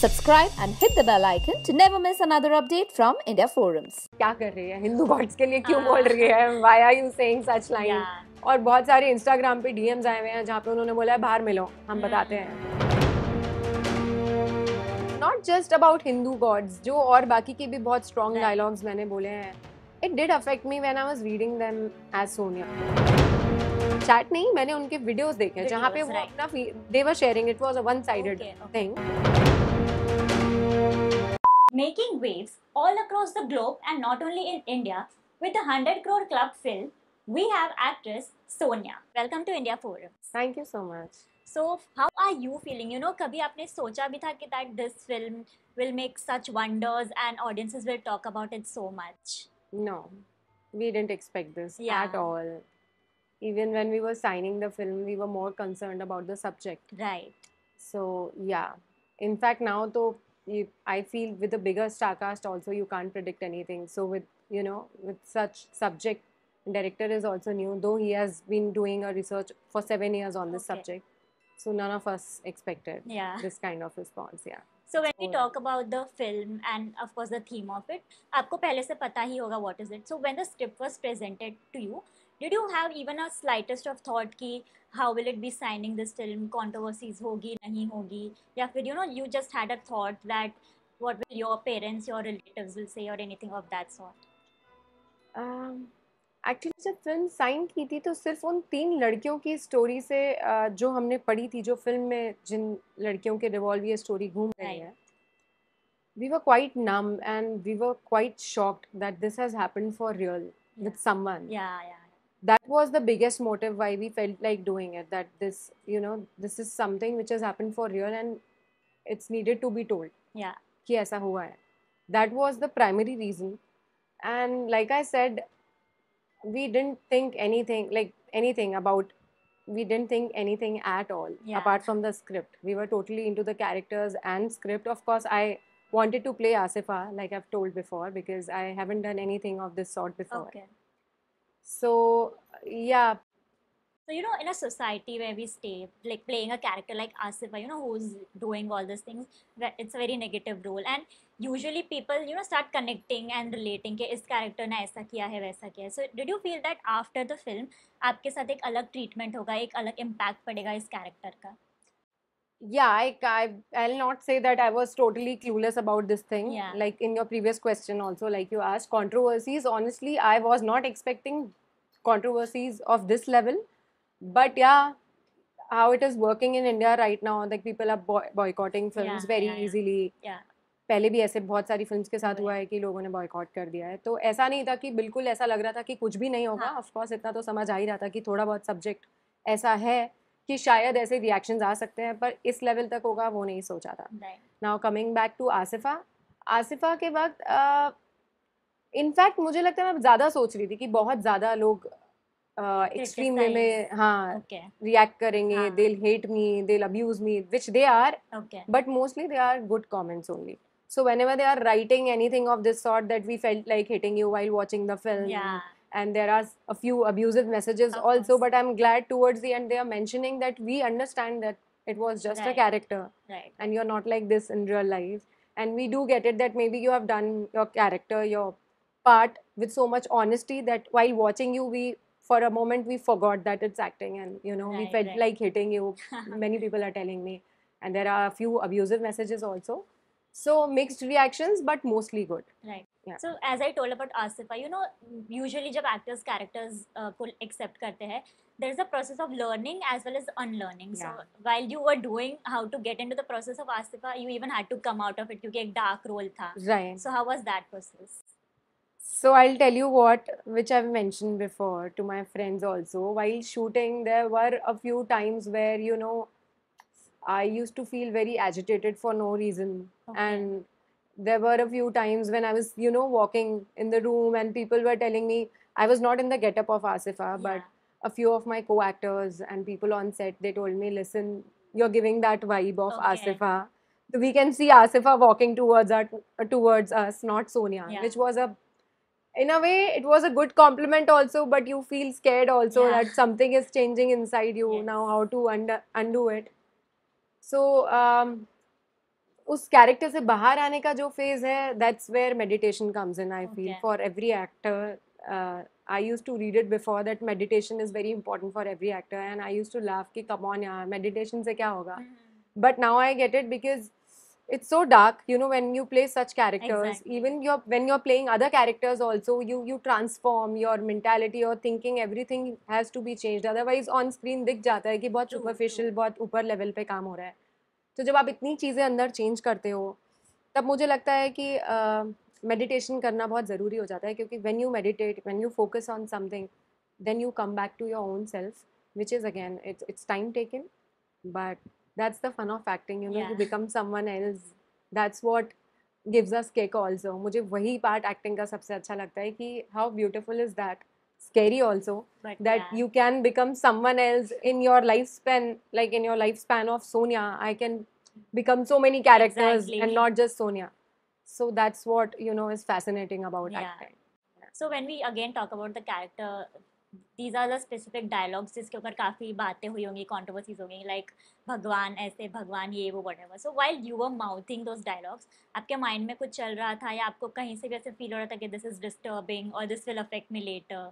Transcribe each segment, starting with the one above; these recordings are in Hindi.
Subscribe and hit the bell icon to never miss another update from India forums क्या कर रही है हिंदू बॉट्स के लिए हाँ। क्यों बोल रही है why are you saying such line और बहुत सारे इंस्टाग्राम पे डीएम्स आए हुए हैं जहां पे उन्होंने बोला है बाहर मिलो हम हम्म। बताते हैं not just about Hindu gods जो और बाकी के भी बहुत स्ट्रॉन्ग डायलॉग्स मैंने बोले हैं it did affect me when I was reading them as Sonia chat नहीं मैंने उनके वीडियोस देखे जहाँ पे वो अपना they were sharing it was a one sided thing making waves all across the globe and not only in India with the 100 crore club film, we have actress Sonia. Welcome to India Forum. Thank you so much. So how are you feeling? You know, कभी आपने socha भी that this film will make such wonders and audiences will talk about it so much? No, we didn't expect this yeah. at all. Even when we were signing the film, we were more concerned about the subject. Right. So yeah, in fact now though you, I feel with a bigger star cast also you can't predict anything. So with you know with such subject, director is also new, though he has been doing a research for seven years on this okay. subject. So none of us expected yeah. this kind of response. Yeah. So when we talk about the film and of course the theme of it, आपको पहले से पता ही होगा what is it. So when the script was presented to you, did you have even a slightest of thought कि how will it be signing this film controversies होगी नहीं होगी या फिर you know you just had a thought that what will your parents your relative will say or anything of that sort actually um, जब फिल्म साइन की थी तो सिर्फ उन तीन लड़कियों की स्टोरी से जो हमने पढ़ी थी जो फिल्म में जिन लड़कियों के रिवॉल्व ये स्टोरी घूम रही है we were quite numb and we were quite shocked that this has happened for real with someone या या that was the biggest motive why we felt like doing it that this you know this is something which has happened for real and it's needed to be told yeah ki aisa hua hai that was the primary reason and like i said we didn't think anything like anything about we didn't think anything at all yeah. apart from the script we were totally into the characters and script of course i wanted to play asifa like i've told before because i haven't done anything of this sort before okay so, yeah. So, you know, in a society where we stay, like playing a character like Asifa, you know, who's doing all these things, it's a very negative role. And usually people, you know, start connecting and relating कि इस character ने ऐसा किया है So, did you feel that after the film, आपके साथ एक अलग treatment होगा, एक अलग impact पड़ेगा इस character yeah I, I i'll not say that i was totally clueless about this thing yeah. like in your previous question also like you asked controversies honestly i was not expecting controversies of this level. But yeah, how it is working in India right now, like people are boy boycotting films yeah, very yeah, easily. Yeah. पहले भी ऐसे बहुत सारी फिल्म्स के साथ हुआ है कि लोगों ने बॉयकॉट कर दिया है तो ऐसा नहीं था कि बिल्कुल ऐसा लग रहा था कि कुछ भी नहीं होगा ऑफ हाँ. कोर्स इतना तो समझ आ ही रहा था कि थोड़ा बहुत सब्जेक्ट ऐसा है कि शायद ऐसे रिएक्शन आ सकते हैं पर इस लेवल तक होगा वो नहीं सोचा था now coming back to Asifa Asifa के वक्त इनफैक्ट मुझे लगता है मैं ज़्यादा सोच रही थी कि बहुत ज़्यादा लोग एक्सट्रीम वे में हाँ रिएक्ट करेंगे they hate me they abuse me which they are but mostly they are good comments only so whenever they are writing anything of this sort that we felt like hitting you while watching the film yeah. and there are a few abusive messages of also course. but i'm glad towards the end they are mentioning that we understand that it was just right. a character right. and you're not like this in real life and we do get it that maybe you have done your character your part with so much honesty that while watching you, we for a moment we forgot that it's acting, and you know right, we felt right. like hitting you. Many people are telling me, and there are a few abusive messages also. So mixed reactions, but mostly good. Right. Yeah. So as I told about Asifa, you know, usually जब actors characters uh, accept करते हैं, there is a process of learning as well as unlearning. Yeah. So while you were doing how to get into the process of Asifa, you even had to come out of it you get dark role था. Right. So how was that process? So I'll tell you what, which I've mentioned before to my friends also. While shooting, there were a few times where, you know, I used to feel very agitated for no reason. Okay. And there were a few times when I was, you know, walking in the room and people were telling me, I was not in the getup of Asifa, yeah. but a few of my co actors and people on set, they told me, listen, you're giving that vibe of okay. Asifa. We can see Asifa walking towards, our, towards us, not Sonia, yeah. which was a in a way it was a good compliment also but you feel scared also yeah. that something is changing inside you yes. now how to under, undo it so um, उस कैरेक्टर से बाहर आने का जो फेज है that's where meditation comes in I feel for every actor I use to read it before that meditation is very important for every actor and I use to laugh कि कम ऑन यार मेडिटेशन से क्या होगा but now I get it because it's so dark you know when you play such characters exactly. even your when you're playing other characters also you you transform your mentality your thinking everything has to be changed otherwise on screen दिख jata hai ki bahut superficial bahut upper level pe kaam ho raha hai तो जब आप इतनी चीज़ें अंदर change करते हो तब मुझे लगता है कि मेडिटेशन uh, करना बहुत ज़रूरी हो जाता है क्योंकि when you meditate when you focus on something then you come back to your own self which is again it's it's time taken but that's the fun of acting you know yeah. you become someone else that's what gives us kick also मुझे वही part acting का सबसे अच्छा लगता है कि how beautiful is that scary also that you can become someone else in your lifespan like in your lifespan of sonia i can become so many characters exactly. and not just sonia so that's what you know is fascinating about yeah. acting so when we again talk about the character these are the specific dialogues जिसके ऊपर काफ़ी बातें हुई होंगी कॉन्ट्रोवर्सीज होंगी लाइक भगवान ऐसे भगवान ये वो what so while you were mouthing those dialogues आपके माइंड में कुछ चल रहा था या आपको कहीं से भी ऐसे फील हो रहा था कि दिस इज़ डिस्टर्बिंग और this will affect me later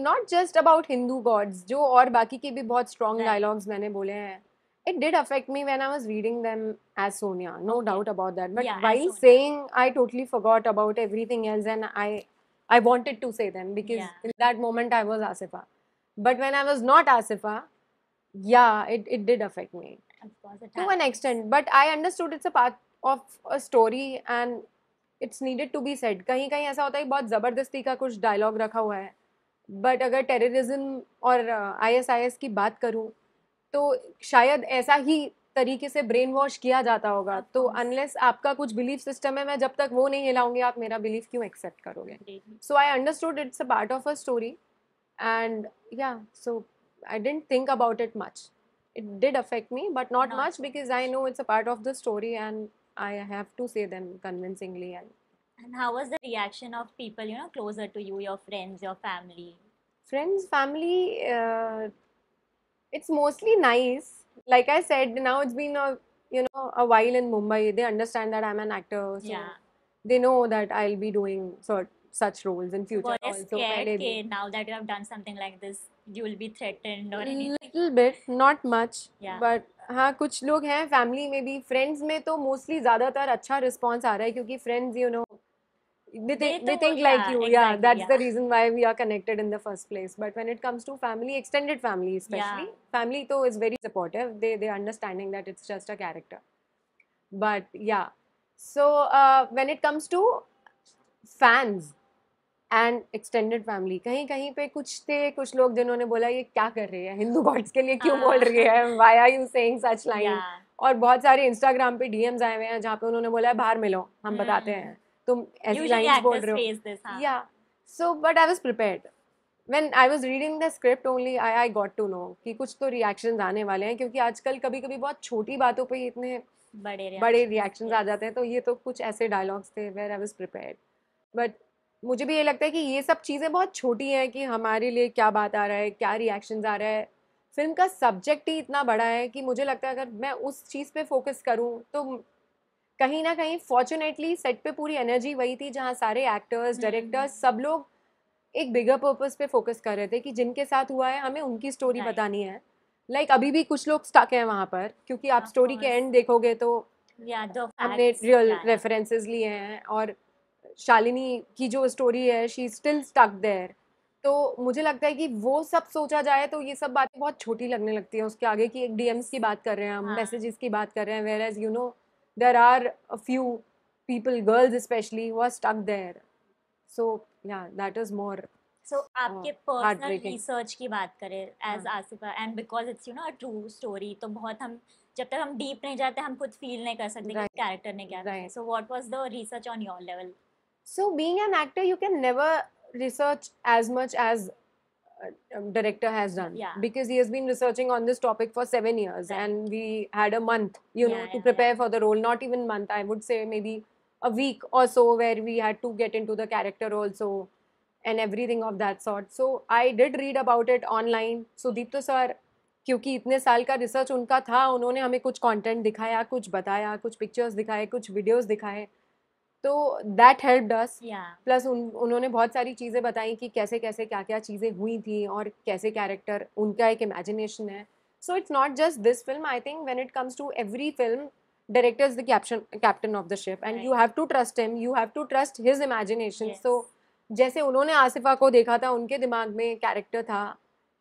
not just about Hindu gods जो और बाकी के भी बहुत स्ट्रॉन्ग डायलॉग्स मैंने बोले हैं it did affect me when I was reading them as Sonia no doubt about that but why saying I totally I about everything else and I I wanted to say them because yeah. in that moment I was Asifa. But when I was not Asifa, yeah, it, it did affect me. To an extent. But I understood it's a part of a story and it's needed to be said. कहीं कहीं ऐसा होता है बहुत ज़बरदस्ती का कुछ डायलॉग रखा हुआ है बट अगर टेररिज्म और आई एस आई एस की बात करूँ तो शायद ऐसा ही तरीके से ब्रेन वॉश किया जाता होगा तो अनलेस आपका कुछ बिलीफ सिस्टम है मैं जब तक वो नहीं हिलाऊंगी आप मेरा बिलीफ क्यों एक्सेप्ट करोगे so I understood it's a part of a story and या so I didn't think about it much it did affect me but not much because I know it's a part of the story and I have to say them convincingly and And how was the reaction of people, you know, closer to you, your friends, your family? Friends, family, uh, it's mostly nice. like I said, now it's been a you know a while in Mumbai. They understand that I'm an actor, so yeah. they know that I'll be doing sort such roles in future. Were also, scared okay, now that you have done something like this, you will be threatened or anything? Little bit, not much. Yeah. But हाँ कुछ लोग हैं फैमिली में भी फ्रेंड्स में तो मोस्टली ज़्यादातर अच्छा रिस्पॉन्स आ रहा है क्योंकि friends you know they think they, they think like yeah, you exactly, yeah that's yeah. the reason why we are connected in the first place but when it comes to family extended family especially yeah. family though is very supportive they they understanding that it's just a character but yeah so uh, when it comes to fans and extended family कहीं कहीं पे कुछ थे कुछ लोग जिन्होंने बोला ये क्या कर रही है हिंदू गॉड्स के लिए क्यों बोल रही है why are you saying such line और बहुत सारे इंस्टाग्राम पे डीएम्स आए हुए हैं जहाँ पे उन्होंने बोला है बाहर मिलो हम बताते हैं तुम ऐसी लाइंस बोल रहे हो या so but I was prepared when I was reading the script only I I got to know कि कुछ तो रिएक्शंस आने वाले हैं क्योंकि आजकल कभी कभी बहुत छोटी बातों पर इतने बड़े बड़े रिएक्शन आ जाते हैं तो ये तो कुछ ऐसे डायलॉग्स थे where I was prepare but मुझे भी ये लगता है कि ये सब चीज़ें बहुत छोटी हैं कि हमारे लिए क्या बात आ रहा है क्या रिएक्शन आ रहा है फिल्म का सब्जेक्ट ही इतना बड़ा है कि मुझे लगता है अगर मैं उस चीज़ पे फोकस करूँ तो कहीं ना कहीं फॉर्चुनेटली सेट पे पूरी एनर्जी वही थी जहाँ सारे एक्टर्स हम्म, हम्म, डायरेक्टर्स हम्म। सब लोग एक बिगर पर्पज पे फोकस कर रहे थे कि जिनके साथ हुआ है हमें उनकी स्टोरी बतानी है लाइक like, अभी भी कुछ लोग स्टक हैं वहाँ पर क्योंकि आप स्टोरी के एंड देखोगे तो हमने रियल रेफरेंसेस लिए हैं और शालिनी की जो स्टोरी है शी स्टिल स्टक देयर तो मुझे लगता है कि वो सब सोचा जाए तो ये सब बातें बहुत छोटी लगने लगती है उसके आगे कि एक डीएम्स की बात कर रहे हैं हम मैसेजेस हाँ। की बात कर रहे हैं whereas you know there are a few people, girls especially, who are stuck there. So yeah, that is more so so, आपके पर्सनल uh, रिसर्च की बात करें as Asifa and because it's you know a true story तो बहुत हम जब तक हम डीप नहीं जाते हम खुद फील नहीं कर सकते right. कि कैरेक्टर ने क्या किया so what was the research on your level so being an actor you can never research as much as director has done yeah. because he has been researching on this topic for 7 years right. and we had a month you yeah, know yeah, to prepare yeah. for the role not even month i would say maybe a week or so where we had to get into the character also and everything of that sort so i did read about it online Sudeep तो सर क्योंकि इतने साल का रिसर्च उनका था उन्होंने हमें कुछ कंटेंट दिखाया कुछ बताया कुछ पिक्चर्स दिखाए कुछ वीडियोस दिखाए तो दैट हेल्प डस प्लस उन उन्होंने बहुत सारी चीज़ें बताई कि कैसे कैसे क्या क्या चीज़ें हुई थी और कैसे कैरेक्टर उनका एक इमेजिनेशन है so it's not just this film I think when it comes to every film director is the caption captain of the ship and you have to trust him you have to trust his imagination so जैसे उन्होंने आसिफा को देखा था उनके दिमाग में कैरेक्टर था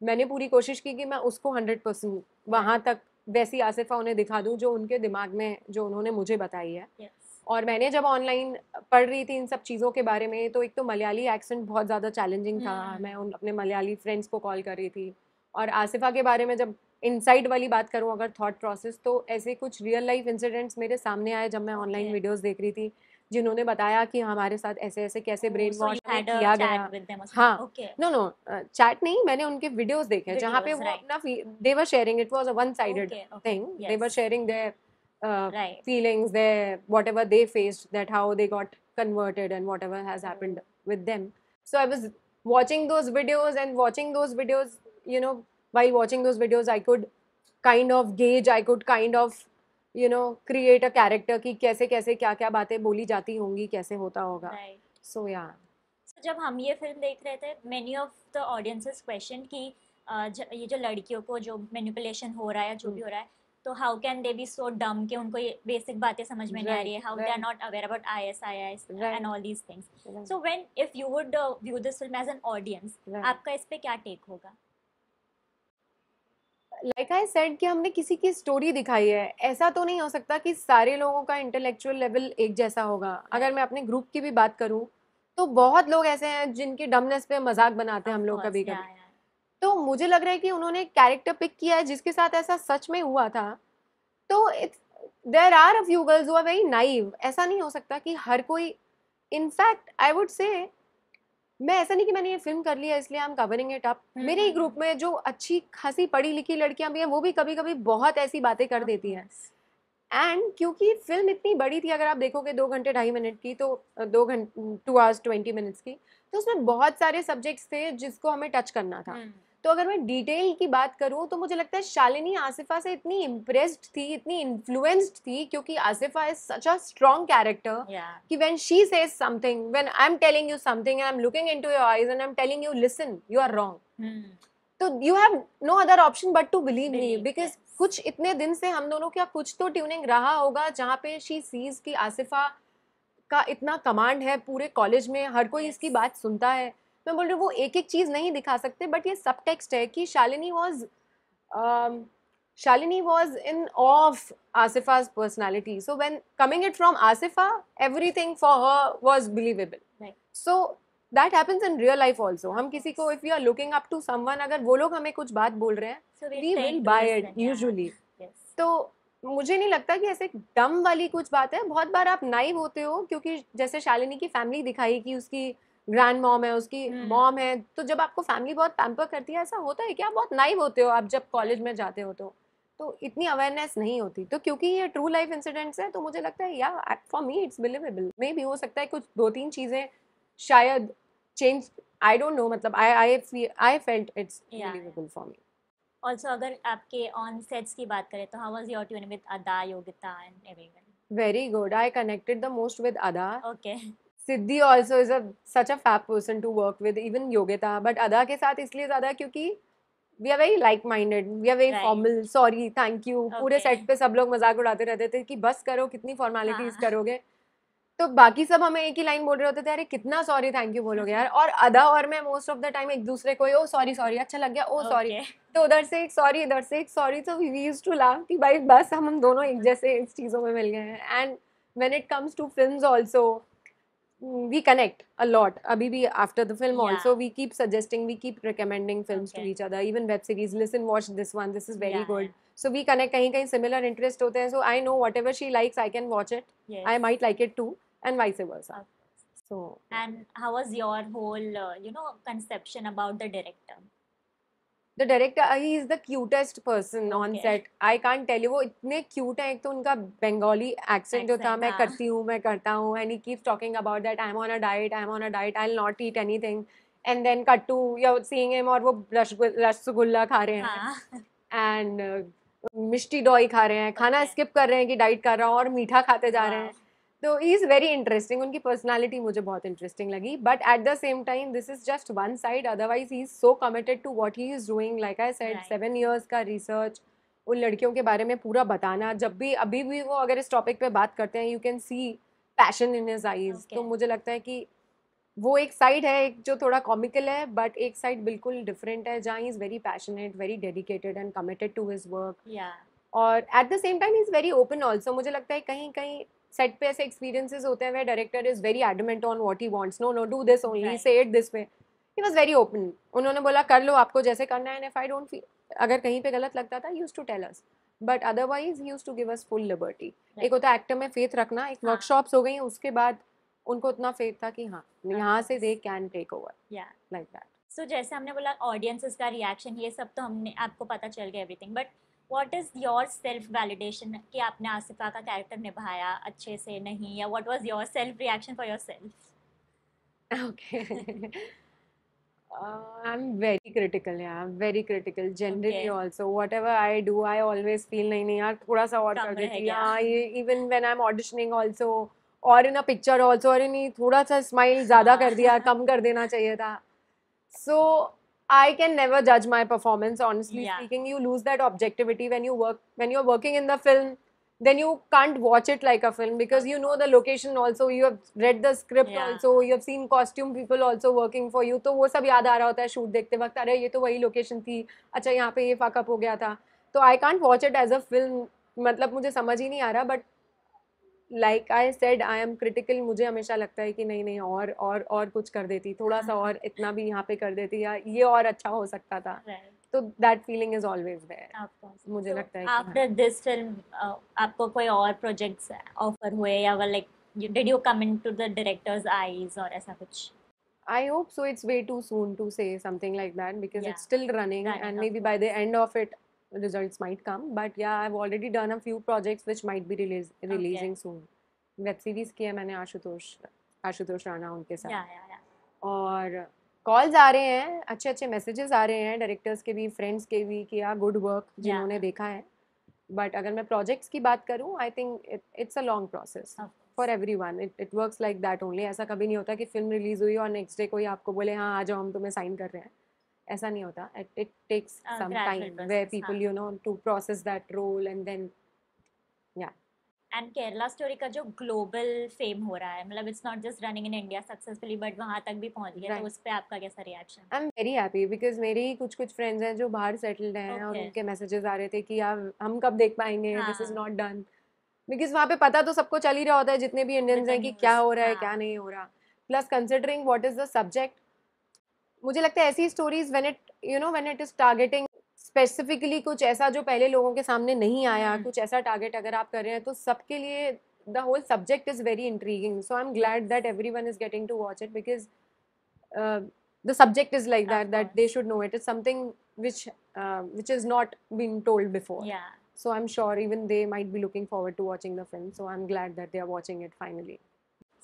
मैंने पूरी कोशिश की कि मैं उसको हंड्रेड परसेंट वहाँ तक वैसी आसिफा उन्हें दिखा दूँ जो उनके दिमाग में जो उन्होंने मुझे बताई है yes. और मैंने जब ऑनलाइन पढ़ रही थी इन सब चीज़ों के बारे में तो एक तो मलयाली एक्सेंट बहुत ज़्यादा चैलेंजिंग था हम्म। मैं उन अपने मलयाली फ्रेंड्स को कॉल कर रही थी और आसिफा के बारे में जब इनसाइड वाली बात करूँ अगर थॉट प्रोसेस तो ऐसे कुछ रियल लाइफ इंसिडेंट्स मेरे सामने आए जब मैं ऑनलाइन वीडियोस देख रही थी जिन्होंने बताया कि हमारे साथ ऐसे ऐसे कैसे ब्रेन oh, वॉश किया गया हाँ नो नो चैट नहीं मैंने उनके वीडियोस देखे जहाँ पे वो अपना they were sharing it was a one sided thing they were sharing their right. feelings, their whatever they faced, that how they got converted and whatever has happened with them. So I was watching those videos and watching those videos, you know, while watching those videos, I could kind of gauge, I could kind of you know, create a character ki kaise kaise kya kya कैसे boli jati hongi, kaise hota hoga. Right. So yeah. So jab hum ye film dekh rahe the, many of the audiences questioned ki uh, ये जो लड़कियों को जो मैनिपुलेशन हो रहा है जो भी हो रहा है तो how can they be so dumb कि उनको ये बेसिक बातें समझ में नहीं आ रही है how they are not aware about I S I S and all these things so when if you would view this film as an audience आपका इस पर क्या टेक होगा लाइक आई सेड कि हमने किसी की स्टोरी दिखाई है ऐसा तो नहीं हो सकता कि सारे लोगों का इंटेलेक्चुअल लेवल एक जैसा होगा अगर मैं अपने ग्रुप की भी बात करूं तो बहुत लोग ऐसे हैं जिनके डमनेस पे मजाक बनाते हैं हम लोग कभी कभी तो मुझे लग रहा है कि उन्होंने कैरेक्टर पिक किया है जिसके साथ ऐसा सच में हुआ था तो it's there are a few girls हुआ वेरी नाइव ऐसा नहीं हो सकता कि हर कोई इनफैक्ट आई वुड से मैं ऐसा नहीं कि मैंने ये फिल्म कर लिया इसलिए I am covering it up मेरे ही हम्म, ग्रुप हम्म। में जो अच्छी खासी पढ़ी लिखी लड़कियां भी हैं वो भी कभी कभी बहुत ऐसी बातें कर देती हैं एंड क्योंकि फिल्म इतनी बड़ी थी अगर आप देखोगे दो घंटे ढाई मिनट की तो दो घंटे टू आवर्स ट्वेंटी मिनट्स की तो उसमें बहुत सारे सब्जेक्ट्स थे जिसको हमें टच करना था हम्म। तो अगर मैं डिटेल की बात करूँ तो मुझे लगता है शालिनी आसिफा से इतनी इम्प्रेस्ड थी इतनी इन्फ्लुएंस्ड थी क्योंकि Asifa is such a strong character कि when she says something when I am telling you something and I am looking into your eyes and I am telling you listen you are wrong तो you have no other option but to believe me because कुछ इतने दिन से हम दोनों का कुछ तो ट्यूनिंग रहा होगा जहाँ पे शी सीज की आसिफा का इतना कमांड है पूरे कॉलेज में हर कोई इसकी बात सुनता है मैं बोल रही हूँ वो एक एक चीज़ नहीं दिखा सकते बट ये सब टेक्स्ट है कि Shalini was Shalini was in of Asifa's personality so when coming it from Asifa everything for her was believable so that happens in real life also हम किसी को if you are looking up to someone अगर वो लोग हमें कुछ बात बोल रहे हैं यूजली तो मुझे नहीं लगता कि ऐसे डम वाली कुछ बात है बहुत बार आप नाइव होते हो क्योंकि जैसे शालिनी की फैमिली दिखाई कि उसकी ग्रैंड मॉम है उसकी हम्म। Mom hmm. है तो जब आपको फैमिली बहुत पैम्पर करती है ऐसा होता है कि आप बहुत नाइव होते हो आप जब कॉलेज में जाते हो तो तो इतनी अवेयरनेस नहीं होती तो क्योंकि ये ट्रू लाइफ इंसिडेंट्स है तो मुझे लगता है या फॉर मी इट्स बिलीवेबल मे भी हो सकता है कुछ दो तीन चीज़ें शायद चेंज आई डोंट नो मतलब I I I felt it's believable for me also अगर आपके ऑन सेट्स की बात करें तो how was your tune with Adah Yogita and everyone very good I connected the most with Adah okay Siddhi also is a such a fab person to work with even Yogita but Adah के साथ इसलिए ज़्यादा क्योंकि we are very like minded we are very formal sorry thank you पूरे सेट पे सब लोग मजाक उड़ाते रहते थे कि बस करो कितनी फॉर्मेलिटीज हाँ, हाँ। करोगे तो बाकी सब हमें एक ही लाइन बोल रहे होते थे अरे कितना सॉरी थैंक यू बोलोगे यार और अदा और मैं मोस्ट ऑफ द टाइम एक दूसरे को ओ सॉरी सॉरी अच्छा लग गया ओ सॉरी okay. तो उधर से एक सॉरी इधर से एक सॉरी तो वी यूज टू लाव कि भाई बस हम हम दोनों एक जैसे इस चीज़ों में मिल गए हैं and when it comes to film also we connect a lot. Abhi after the film yeah. also we keep suggesting, we keep recommending films okay. to each other, even web series. Listen, watch this one. This is very yeah. good. So we connect. कहीं कहीं similar interest होते हैं. So I know whatever she likes, I can watch it. Yes. I might like it too, and vice versa. So. And how was your whole, uh, you know, conception about the director? The director he is the cutest person on set I can't tell you वो इतने क्यूट हैं एक तो उनका बंगाली एक्सेंट जो था मैं हाँ। करती हूँ मैं करता हूँ and he keep talking about that I am on a diet I am on a diet I not eat anything and then cut to your seeing him और वो रसगुल्ला खा रहे हैं एंड हाँ। uh, मिष्टी डॉई खा रहे हैं खाना स्किप कर रहे हैं कि डाइट कर रहा हूँ और मीठा खाते जा रहे हाँ। हैं तो ही इज़ वेरी इंटरेस्टिंग उनकी पर्सनालिटी मुझे बहुत इंटरेस्टिंग लगी but at the same time this is just one side otherwise he is so committed to what he is doing like I said seven years का रिसर्च उन लड़कियों के बारे में पूरा बताना जब भी अभी भी वो अगर इस टॉपिक पे बात करते हैं you can see passion in his eyes तो मुझे लगता है कि वो एक साइड है एक जो थोड़ा कॉमिकल है बट एक साइड बिल्कुल डिफरेंट है जहाँ is very passionate very dedicated and committed to his work और at the same time is very open also मुझे लगता है कहीं कहीं सेट पे ऐसे एक्सपीरियंसेस होते हैं where director is very adamant on what he wants no no do this only say it this way he was very open उन्होंने बोला कर लो आपको जैसे करना है एंड आई डोंट फील अगर कहीं पे गलत लगता था use to tell us but otherwise use to give us full liberty एक होता है एक्टर में फेथ रखना एक वर्कशॉप्स हाँ। हो गई उसके बाद उनको उतना फेथ था कि हाँ, हाँ। यहाँ से they can take over like that so जैसे हमने बोला ऑडियंसेस का रिएक्शन ये सब तो हमने आपको पता चल गया everything but what is your self validation कि आपने आसिफा का कैरेक्टर निभाया अच्छे से नहीं या what was your self reaction for your self okay I am very critical I very critical generally also whatever I do I always feel नहीं नहीं यार थोड़ा सा और कर देती हाँ even when I am auditioning also और इन अ पिक्चर ऑल्सो और इन थोड़ा सा स्माइल ज़्यादा कर दिया कम कर देना चाहिए था सो so, I can never judge my performance. Honestly yeah. speaking, you lose that objectivity when you work when you're working in the film. Then you can't watch it like a film because you know the location also. You have read the script yeah. also. You have seen costume people also working for you. तो वो सब याद आ रहा होता है शूट देखते वक्त अरे ये तो वही लोकेशन थी अच्छा यहाँ पे ये फकअप हो गया था तो I can't watch it as a film मतलब मुझे समझ ही नहीं आ रहा but like I said I am critical मुझे हमेशा लगता है कि नहीं नहीं और और और कुछ कर देती थोड़ा सा हम्म। और इतना भी यहाँ पे कर देती या ये और अच्छा हो सकता था तो that feeling is always there मुझे लगता है आफ्टर दिस फिल्म आपको कोई और प्रोजेक्ट्स ऑफर हुए या like did you come into the director's eyes और ऐसा कुछ I hope so. It's way too soon to say something like that because yeah. it's still running, running and maybe by the end of it, results might come. But yeah, I've already done a few projects which might be release, releasing okay. soon. Web series की है मैंने आशुतोष आशुतोष राणा उनके साथ yeah, yeah, yeah. और कॉल्स आ रहे हैं अच्छे अच्छे मैसेजेस आ रहे हैं डायरेक्टर्स के भी फ्रेंड्स के भी कि यार गुड वर्क जिन्होंने देखा है बट अगर मैं प्रोजेक्ट्स की बात करूँ I think it's a long process for everyone it it work like that only ऐसा कभी नहीं होता कि फिल्म रिलीज हुई और नेक्स्ट डे कोई आपको बोले हाँ आ जाओ हम तुम्हें साइन कर रहे हैं ऐसा नहीं होता it takes some time where people you know to process that role and then या एंड केरला स्टोरी का जो ग्लोबल फेम हो रहा है मतलब it's not just running in India successfully but वहां तक भी पहुंच गया तो उस पे आपका कैसा reaction I am very happy because मेरी कुछ कुछ फ्रेंड्स हैं जो बाहर सेटल्ड हैं okay. और उनके मैसेजेस आ रहे थे कि यार हम कब देख पाएंगे this is not done because वहाँ पे पता तो सबको चल ही रहा होता है जितने भी इंडियंस हैं कि क्या हो रहा है हाँ। क्या नहीं हो रहा plus considering what is the subject मुझे लगता है ऐसी stories when it you know when it is targeting specifically कुछ ऐसा जो पहले लोगों के सामने नहीं आया हम्म। कुछ ऐसा टारगेट अगर आप कर रहे हैं तो सबके लिए the whole subject is very intriguing so I am glad that every is getting to watch it because the subject is like that that they should know it is something which which is not been told before so I am sure even they might be looking forward to watching the film so I am glad that they are watching it finally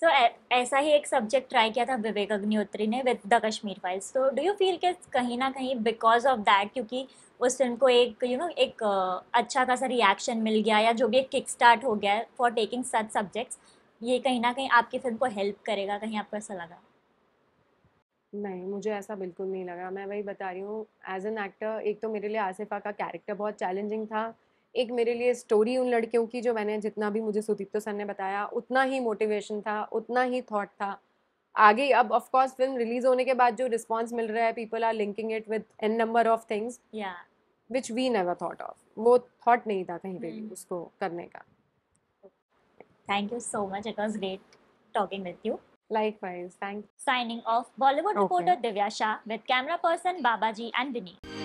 so ऐसा ही एक सब्जेक्ट ट्राई किया था विवेक अग्निहोत्री ने विद द कश्मीर फाइल्स तो डू यू फील कि कहीं ना कहीं बिकॉज ऑफ दैट क्योंकि उस फिल्म को एक यू नो एक अच्छा खासा रिएक्शन मिल गया या जो भी एक किक स्टार्ट हो गया फॉर टेकिंग सच सब्जेक्ट्स ये कहीं ना कहीं आपकी फिल्म को हेल्प करेगा कहीं आपको ऐसा लगा नहीं मुझे ऐसा बिल्कुल नहीं लगा मैं वही बता रही हूँ एज एन एक्टर एक तो मेरे लिए आसिफा का कैरेक्टर बहुत चैलेंजिंग था एक मेरे लिए स्टोरी उन लड़कियों की जो मैंने जितना भी मुझे सुदीप्तो सर ने बताया उतना ही मोटिवेशन था उतना ही थॉट था आगे अब ऑफ कोर्स फिल्म रिलीज होने के बाद जो रिस्पांस मिल रहा है people are linking it with an number of things which we never thought of वो थॉट नहीं था कहीं पे भी hmm. उसको करने का thank you so much it was great talking with you Likewise, thank signing off Bollywood reporter Divya Shah with camera person person Babaji and Vinny.